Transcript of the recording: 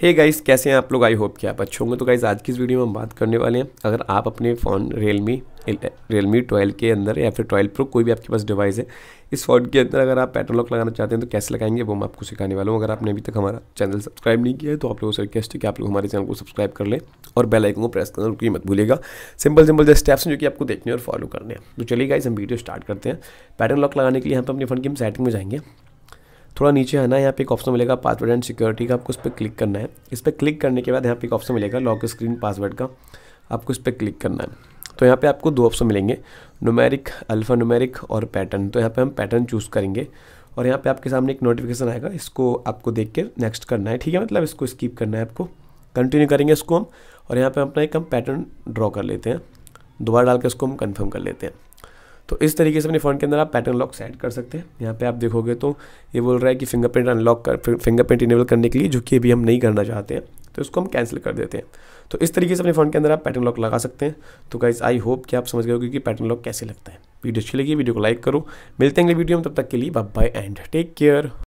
hey guys कैसे हैं आप लोग आई होप कि आप अच्छे होंगे तो गाइस आज की इस वीडियो में हम बात करने वाले हैं अगर आप अपने फ़ोन रियलमी रियलमी ट्वेल्व के अंदर या फिर ट्वेल्व प्रो कोई भी आपके पास डिवाइस है इस फ़ोन के अंदर अगर आप पैटर्न लॉक लगाना चाहते हैं तो कैसे लगाएंगे वो मैं आपको सिखाने वाला हूँ अगर आपने अभी तक हमारा चैनल सब्सक्राइब नहीं किया है तो आप लोगों से रिक्वेस्ट है कि आप लोग हमारे चैनल को सब्सक्राइब कर लें और बेल आइकन को प्रेस करना बिल्कुल मत भूलिएगा सिंपल सिंपल जो स्टेप्स हैं जो कि आपको देखने और फॉलो करने हैं तो चलिए गाइस हम वीडियो स्टार्ट करते हैं पैटर्न लॉक लगाने के लिए हम तो अपने फ़ोन की हम सेटिंग में जाएंगे थोड़ा नीचे आना है यहाँ पे एक ऑप्शन मिलेगा पासवर्ड एंड सिक्योरिटी का आपको उस पर क्लिक करना है इस पर क्लिक करने के बाद यहाँ पे एक ऑप्शन मिलेगा लॉक स्क्रीन पासवर्ड का आपको इस पर क्लिक करना है तो यहाँ पे आपको दो ऑप्शन मिलेंगे नुमेरिक अल्फ़ा नुमेरिक और पैटर्न तो यहाँ पे हम पैटर्न चूज़ करेंगे और यहाँ पे आपके सामने एक नोटिफिकेशन आएगा इसको आपको देख के नेक्स्ट करना है ठीक है मतलब इसको स्कीप करना है आपको कंटिन्यू करेंगे इसको हम और यहाँ पे अपना एक हम पैटर्न ड्रॉ कर लेते हैं दोबारा डाल के इसको हम कंफर्म कर लेते हैं तो इस तरीके से अपने फ़ोन के अंदर आप पैटर्न लॉक सेट कर सकते हैं यहाँ पे आप देखोगे तो ये बोल रहा है कि फिंगरप्रिंट अनलॉक कर फिंगरप्रिंट इनेबल करने के लिए जो कि अभी हम नहीं करना चाहते हैं तो इसको हम कैंसिल कर देते हैं तो इस तरीके से अपने फ़ोन के अंदर आप पैटर्न लॉक लगा सकते हैं तो गाइज आई होप कि आप समझ गए होगी कि पैटर्न लॉक कैसे लगता है वीडियो अच्छी लगी वीडियो को लाइक करो मिलते हैं अगले वीडियो में तब तक के लिए बाय एंड टेक केयर